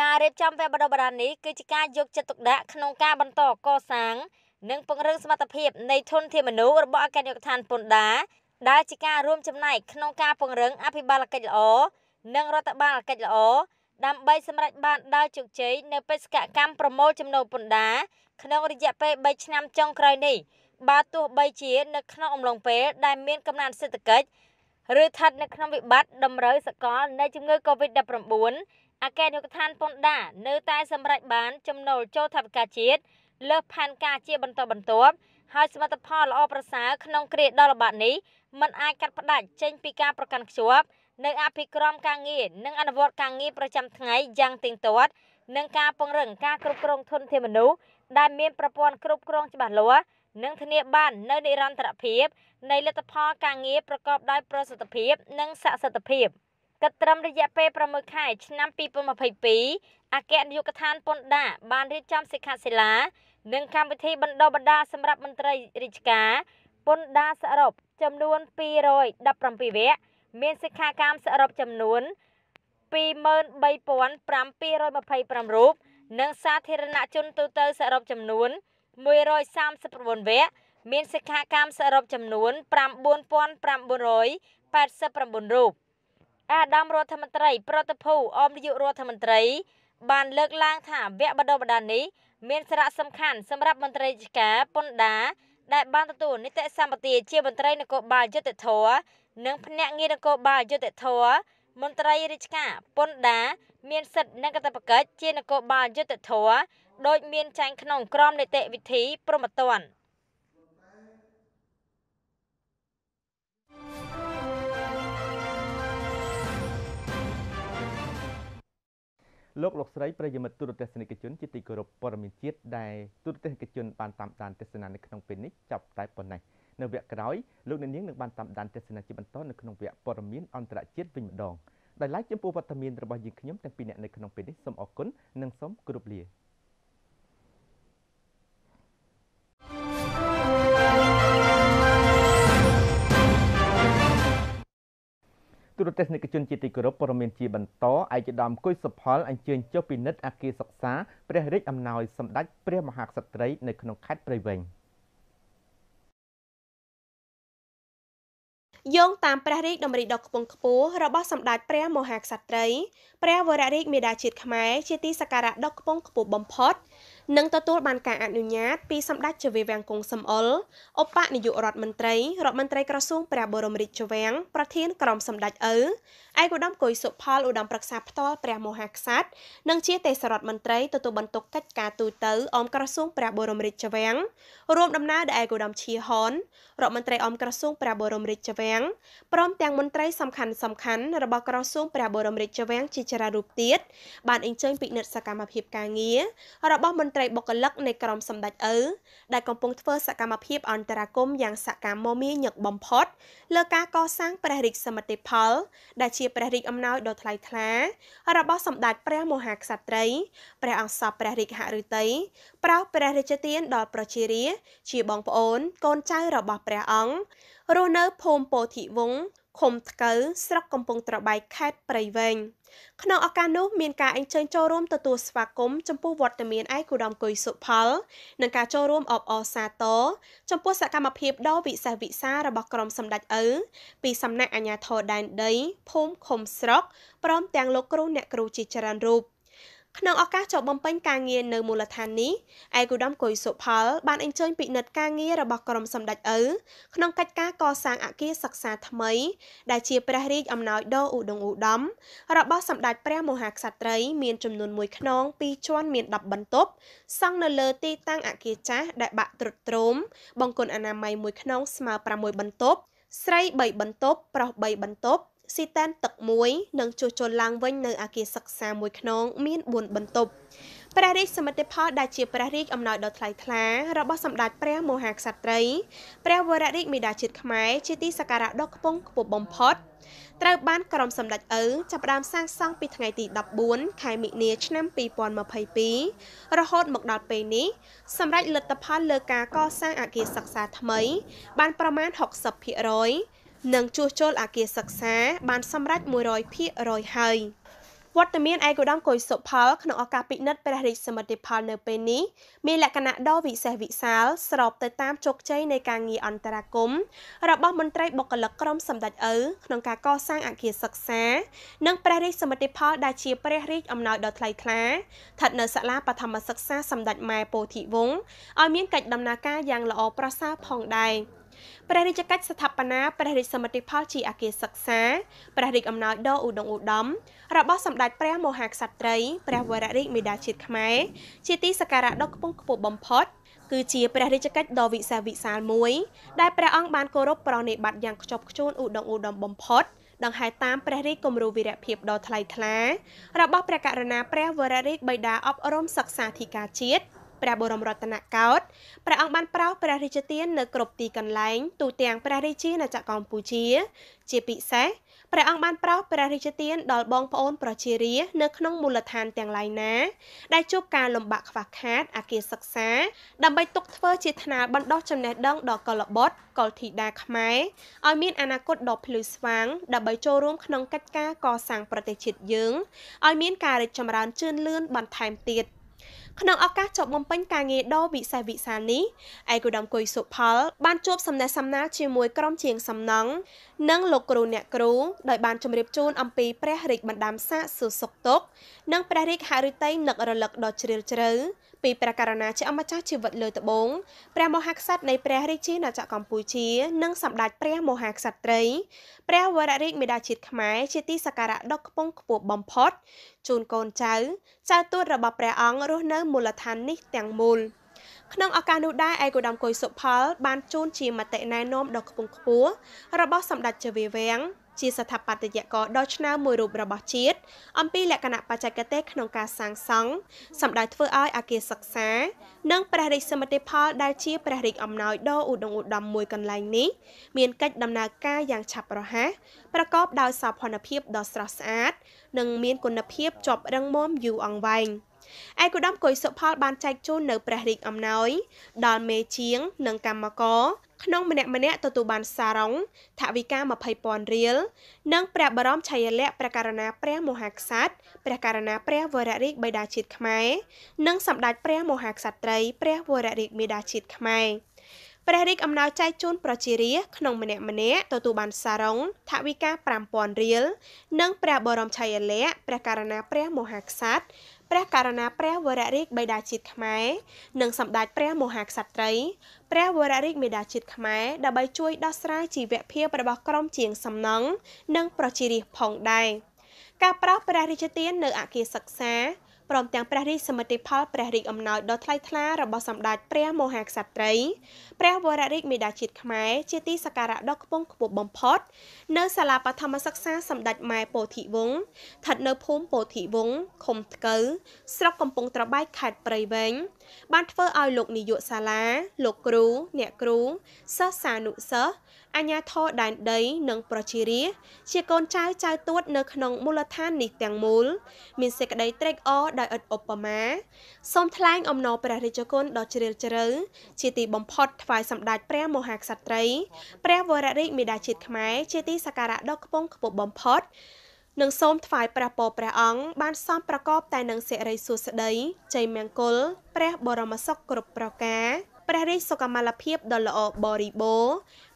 ការរៀបចំវគ្គបណ្ដុះបណ្ដាលនេះគឺជាការយកចិត្តទុកដាក់ក្នុងការបន្តកសាង និងពង្រឹងសមត្ថភាពនៃធនធានមនុស្សរបស់អគ្គនាយកដ្ឋានពន្ធដារដែលជាការរួមចំណែកក្នុងការពង្រឹងអភិបាលកិច្ចល្អនិងរដ្ឋបាលកិច្ចល្អដើម្បីសម្រេចបានដោយជោគជ័យនៅបេសកកម្មប្រមូលចំណូលពន្ធដារក្នុងរយៈពេល3ឆ្នាំចុងក្រោយនេះបើទោះបីជានៅក្នុងអំឡុងពេលដែលមានកំណើនសេដ្ឋកិច្ចឬស្ថិតនៅក្នុងវិបត្តិតម្រូវសកលនៃជំងឺ Covid-19 អគ្គនាយកដ្ឋានពន្ធដារនៅតែសម្រេចបានចំណូលចូលថវិកាជាតិលើសផែនការជាបន្តបន្ទាប់ហើយសមិទ្ធផលល្អប្រសើរក្នុងគ្រាដ៏លំបាកនេះมันអាចកាត់ផ្តាច់ចេញពីការប្រកាន់ខ្ជាប់នៅអភិក្រមការងារនិងអនុវត្តការងារប្រចាំថ្ងៃយ៉ាងទៀងទាត់និងការពង្រឹងការគ្រប់គ្រងធនធានមនុស្សដែលមានប្រព័ន្ធគ្រប់គ្រងច្បាស់លាស់និងធានាបាននូវនិរន្តរភាពនៃលទ្ធផលការងារប្រកបដោយប្រសិទ្ធភាពនិងសក្សិទ្ធភាពគិតត្រឹមរយៈពេល6ខែឆ្នាំ2022អគ្គនាយកដ្ឋានពន្ធដារបានរៀបចំសិក្ខាសាលានិងកម្មវិធីបណ្ដុះបណ្ដាលសម្រាប់មន្ត្រីរាជការពន្ធដារសរុបចំនួន217វគ្គមានសិក្ខាកាមសរុបចំនួន23728រូបនិងសាធារណជនទូទៅសរុបចំនួន1 139វគ្គមានសិក្ខាកាមសរុបចំនួន9989រូបអាដាមរដ្ឋមន្ត្រី ប្រតិភូអមនាយករដ្ឋមន្ត្រី បានលើកឡើងថាវគ្គបណ្ដុះបណ្ដាលនេះមានសារៈសំខាន់សម្រាប់មន្ត្រីរាជការពន្ធដារដែលបានទទួលនីតិសម្បទាជាមន្ត្រីនគរបាលយុតិធ៌និងភ្នាក់ងារនគរបាលយុតិធ៌មន្ត្រីរាជការពន្ធដារមានសិទ្ធិនិងកាតព្វកិច្ចជានគរបាលយុតិធ៌ដោយមានចែងក្នុងក្រមនីតិវិធីព្រហ្មទណ្ឌ
លោកលោកស្រីប្រិយមិត្តទូរទស្សនិកជនជាទីគោរពព័ត៌មានជាតិដែលទូរទស្សនិកជនបានតាមដានទស្សនានៅក្នុងពេលនេះចាប់តែប៉ុណ្ណេះនៅវគ្គក្រោយលោកអ្នកនាងនឹងបានតាមដានទស្សនាជាបន្តនៅក្នុងវគ្គព័ត៌មានអន្តរជាតិវិញម្ដងដែលឡែកចំពោះវត្តមានរបស់យើងខ្ញុំទាំងពីរអ្នកនៅក្នុងពេលនេះសូមអរគុណនិងសូមគោរពលាទូរទស្សនិកជនជាទីគោរពព័ត៌មានជាបន្តឯកឧត្តមគុយសុផលអញ្ជើញចុះពិនិត្យអគារសិក្សាព្រះរាជអំណោយសម្ដេចព្រះមហាក្សត្រីនៅក្នុងខេត្តព្រៃវែង
យោងតាមព្រះរាជដំរីដ៏ខ្ពង់ខ្ពស់របស់សម្ដេចព្រះមហាក្សត្រីព្រះវររាជមេដាជាតិខ្មែរជាទីសក្ការៈដ៏ខ្ពង់ខ្ពស់បំផុតនិងទទួលបានការអនុញ្ញាតពីសម្ដេចជវាវាំងគង់សំអុលឧបនាយករដ្ឋមន្ត្រីរដ្ឋមន្ត្រីក្រសួងព្រះបរមរាជវាំងប្រធានក្រុមសម្ដេចឪឯកឧត្តមកុយសុផលឧត្តមប្រឹក្សាផ្ទាល់ព្រះមហាក្សត្រនិងជាទេសរដ្ឋមន្ត្រីទទួលបន្ទុកកិច្ចការទូតទៅអមក្រសួងព្រះបរមរាជវាំងរួមដំណើរដោយឯកឧត្តមឈៀហនរដ្ឋមន្ត្រីអមក្រសួងព្រះបរមរាជវាំងព្រមទាំងមន្ត្រីសំខាន់សំខាន់របស់ក្រសួងព្រះបរមរាជវាំងជាច្រើនរូបទៀតបានអញ្ជើញពិនិត្យសកម្មភាពការងាររបស់របស់មន្ត្រីបុគ្គលិកនៃក្រមសម្ដេចឪដែលកំពុងធ្វើសកម្មភាពអន្តរាគមយ៉ាងសកម្មមមាញឹកបំផុត លើការកសាងព្រះរាជសមិទ្ធផលដែលជាព្រះរាជអំណោយដ៏ថ្លៃថ្លារបស់សម្ដេចព្រះមហាក្សត្រីព្រះអង្គសពព្រះរាជហឫទ័យប្រោសព្រះរាជទានដល់ប្រជារា ជាបងប្អូន កូនចៅរបស់ព្រះអង្គរស់នៅភូមិពោធិវង្សឃុំថ្កូវស្រុកកំពង់ត្របែកខេត្តព្រៃវែងក្នុងឱកាសនោះមានការអញ្ជើញចូលរួមទទួលស្វាគមន៍ចំពោះវត្តមានឯកឧត្តមកុយសុផលនិងការចូលរួមអបអរសាទរចំពោះសកម្មភាពដ៏វិសេសវិសាលរបស់ក្រុមសម្ដេចឪពីសំណាក់អាជ្ញាធរដែនដីភូមិឃុំស្រុកព្រមទាំងលោកគ្រូ អ្នកគ្រូជាច្រើនរូប។ក្នុងឱកាសចូលបំពេញការងារនៅមូលដ្ឋាននេះឯកឧត្តមកុយសុផល បានអញ្ជើញពិនិត្យការងាររបស់ក្រមសម្ដេចឪក្នុងកិច្ចការកសាងអគារសិក្សាថ្មីដែលជាព្រះរាជអំណោយដ៏ឧត្តុង្គឧត្តមរបស់សម្ដេចព្រះមហាក្សត្រី មានចំនួន1ខ្នង2ជាន់មាន10បន្ទប់សង់នៅលើទីតាំងអគារចាស់ដែលបាក់ត្រុតត្រោមបង្គន់អនាម័យ1ខ្នងស្មើ6បន្ទប់ស្រី3បន្ទប់ប្រុស3បន្ទប់ស៊ីតែនទឹកមួយនិងជួសជុលឡើងវិញនៅ អាគារសិក្សាមួយខ្នងមាន4បន្ទប់ព្រះរាជសមិទ្ធផលដែលជាព្រះរាជអំណោយដ៏ថ្លៃថ្លារបស់សម្ដេចព្រះ មហាក្សត្រីព្រះវររាជមាតាជាតិខ្មែរជាទីសក្ការៈដ៏ខ្ពង់ខ្ពស់បំផុតត្រូវបានក្រុមសម្ដេចឪចាប់ផ្ដើមសាងសង់ពីថ្ងៃទី14ខែមិនិលឆ្នាំ2022រហូតមកដល់ពេលនេះ សម្រាប់លទ្ធផលលើការកសាងអគារសិក្សាថ្មី បានប្រមាណ60%និងជួសជុលអគារសិក្សា បានសម្រេច100%ហើយវត្តមានឯកឧត្តមកុយសុផលក្នុងឱកាសពិនិត្យព្រះរាជសមិទ្ធផលនៅពេលនេះមានលក្ខណៈដ៏វិសេសវិសាល ស្របទៅតាមជោគជ័យនៃការងារអន្តរាគមរបស់មន្ត្រីបុគ្គលិកក្រមសម្ដេចឪក្នុងការកសាងអគារសិក្សា និងព្រះរាជសមិទ្ធផលដែលជា ព្រះរាជអំណោយដ៏ថ្លៃថ្លាស្ថិតនៅសាលាបឋមសិក្សាសម្ដេចម៉ែពោធិវង្សឲ្យមានកិច្ចដំណើរការយ៉ាងល្អប្រសើរផងដែរ។ព្រះរាជកិច្ចស្ថាបនាព្រះរាជសមិទ្ធផលជាអគារសិក្សាព្រះរាជអំណោយដ៏ឧត្តុង្គឧត្តមរបស់សម្ដេចព្រះ មហាក្សត្រីព្រះវររាជមេដាជាតិខ្មែរជាទីសក្ការៈដ៏ខ្ពង់ខ្ពស់បំផុតគឺជាព្រះរាជកិច្ចដ៏វិសាវិសាលមួយដែលព្រះអង្គបានគោរពប្រណិប័តយ៉ាងខ្ជាប់ខ្ជួនឧត្តុង្គឧត្តមបំផុតដង្ហែតាមព្រះរាជគំរូវីរភាពដ៏ថ្លៃថ្លារបស់ព្រះករុណាព្រះវររាជបិតាអប់រំសិក្សាធិការជាតិព្រះបរមរតនកោដ្ឋព្រះអង្គបានប្រោសព្រះរាជទាននៅគ្រប់ទីកន្លែងទូទាំងព្រះរាជាណាចក្រកម្ពុជា ជាពិសេសព្រះអង្គបានប្រោសព្រះរាជទាន ដល់បងប្អូន ប្រជារាស្ត្រនៅក្នុងមូលដ្ឋានទាំងឡាយណាដែលជួបការលំបាកខ្វះខាតអាគារសិក្សាដើម្បីទុកធ្វើជាថ្នាលបណ្ដុះចំណេះដឹងដល់កុលបុត្រកុលធីតាខ្មែរឲ្យមានអនាគតដ៏ភ្លឺស្វាង ដើម្បីចូលរួមក្នុងកិច្ចការកសាងប្រទេសជាតិយើងឲ្យមានការរីកចម្រើនជឿនលឿនបន្ថែមទៀត។ក្នុងឱកាសចប់បំពេញការងារដ៏វិសេសវិសាលនេះឯកឧត្តមកុយសុផល បានជួបសំណេះសំណាលជាមួយក្រុមជាងសំណង់និងលោកគ្រូអ្នកគ្រូដោយបានជម្រាបជូនអំពី ព្រះរាជបណ្ដាំសាកសុសុកទុក និងព្រះរាជហឫទ័យនឹករលឹកដ៏ជ្រាលជ្រៅពីព្រះករណាជាអម្ចាស់ជីវិតលើត្បូងព្រះមហាក្សត្រនៃព្រះរាជាណាចក្រកម្ពុជា និងសម្ដេចព្រះមហាក្សត្រីព្រះវររាជមេដាជាតិខ្មែរជាទីសក្ការៈដ៏ខ្ពង់ខ្ពស់បំផុតជូនកូនចៅចៅទួតរបស់ព្រះអង្គរស់នៅមូលដ្ឋាននេះទាំងមូល ក្នុងឱកាសនោះដែរឯកឧត្តមកុយសុផល បានជូនជាមតិណែនាំដ៏ខ្ពង់ខ្ពស់របស់សម្ដេចជវាវាំងជាស្ថាបត្យករដ៏ឆ្នើមមួយរូបរបស់ជាតិអំពីលក្ខណៈបច្ចេកទេសក្នុងការសាងសង់សម្ដៅធ្វើឲ្យអាគារសិក្សា និងព្រះរាជសមិទ្ធផលដែលជាព្រះរាជអំណោយដ៏ឧត្តុង្គឧត្តមមួយកន្លែងនេះមានកិច្ចដំណើរការយ៉ាង ឆាប់រហ័សប្រកបដោយសោភ័ណភាពដ៏ស្រស់ស្អាតនិងមានគុណភាពជាប់រឹងមាំយូរអង្វែងឯកឧត្តមកុយសុផល បានចែកជូននៅព្រះរាជអំណោយដល់មេជាង និងកម្មករក្នុងម្នាក់ម្នាក់ទទួលបានសារ៉ុងថវិកា20,000រៀលនិងព្រះបរមឆាយាល័ក្ខណ៍ព្រះករណាព្រះមហាក្សត្រព្រះករណាព្រះវររាជបិតាជាតិខ្មែរនិងសម្ដេចព្រះមហាក្សត្រីព្រះវររាជមាតាជាតិខ្មែរព្រះរាជអំណោយចែកជូនប្រជារាស្ត្រក្នុងម្នាក់ម្នាក់ទទួលបានសារ៉ុងថវិកា5000រៀលនិងព្រះបរមឆាយាល័ក្ខណ៍ព្រះករណាព្រះមហាក្សត្រព្រះករណាព្រះវររាជបិតាជាតិខ្មែរនិងសម្ដេចព្រះមហាក្សត្រីព្រះវររាជមេដាជាតិខ្មែរដើម្បីជួយដោះស្រាយជីវភាពរបស់ក្រុមជាងសំណង់និងប្រជារាស្ត្រផងដែរការប្រោសព្រះរាជទាននៅអគារសិក្សាព្រមទាំងព្រះរាជសមិទ្ធផលព្រះរាជអំណោយដ៏ថ្លៃថ្លារបស់សម្ដេចព្រះមហាក្សត្រីព្រះវររាជមេដាជាតិខ្មែរជាទីសក្ការៈដ៏ខ្ពង់ខ្ពស់បំផុតនៅសាលាបឋមសិក្សាសម្ដេចម៉ែពោធិវង្សស្ថិតនៅភូមិពោធិវង្សឃុំថ្កូវស្រុកកំពង់ត្របែកខេត្តព្រៃវែងបានធ្វើឲ្យលោកនាយកសាលាលោកគ្រូអ្នកគ្រូសិស្សានុសិស្សអាញាធរដែនដី និងប្រជារាស្ត្រជាកូនចៅចៅ ទួតនៅក្នុងមូលដ្ឋាននេះទាំងមូល មានសេចក្តីត្រេកអរដោយឥតឧបមាសូមថ្លែងអំណរព្រះរាជគុណដ៏ជ្រាលជ្រៅជាទីបំផុត ថ្វាយសម្ដេចព្រះមហាក្សត្រីព្រះវររាជមាតាជាតិខ្មែរជាទីសក្ការៈដ៏ខ្ពង់ខ្ពស់បំផុតនិងសូមថ្វាយព្រះពរព្រះអង្គបានសំប្រកបតែនឹងសិរីសួស្តីជ័យមង្គលព្រះបរមសុខគ្រប់ប្រការព្រះរាជសុខុមាលភាពដ៏ល្អបរិបូរ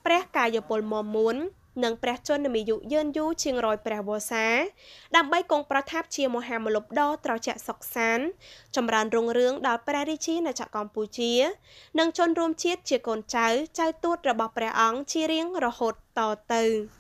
ព្រះកាយពលមមួននិងព្រះជន្មាយុយឺនយូរជាងរយព្រះវស្សា ដើម្បីគង់ប្រថាប់ជាមហាមលុបដ៏ត្រចះសុខសាន ចម្រើនរុងរឿងដល់ព្រះរាជាណាចក្រកម្ពុជា និងជនរួមជាតិជាកូនចៅចៅទួតរបស់ព្រះអង្គជារៀងរហូតតទៅ។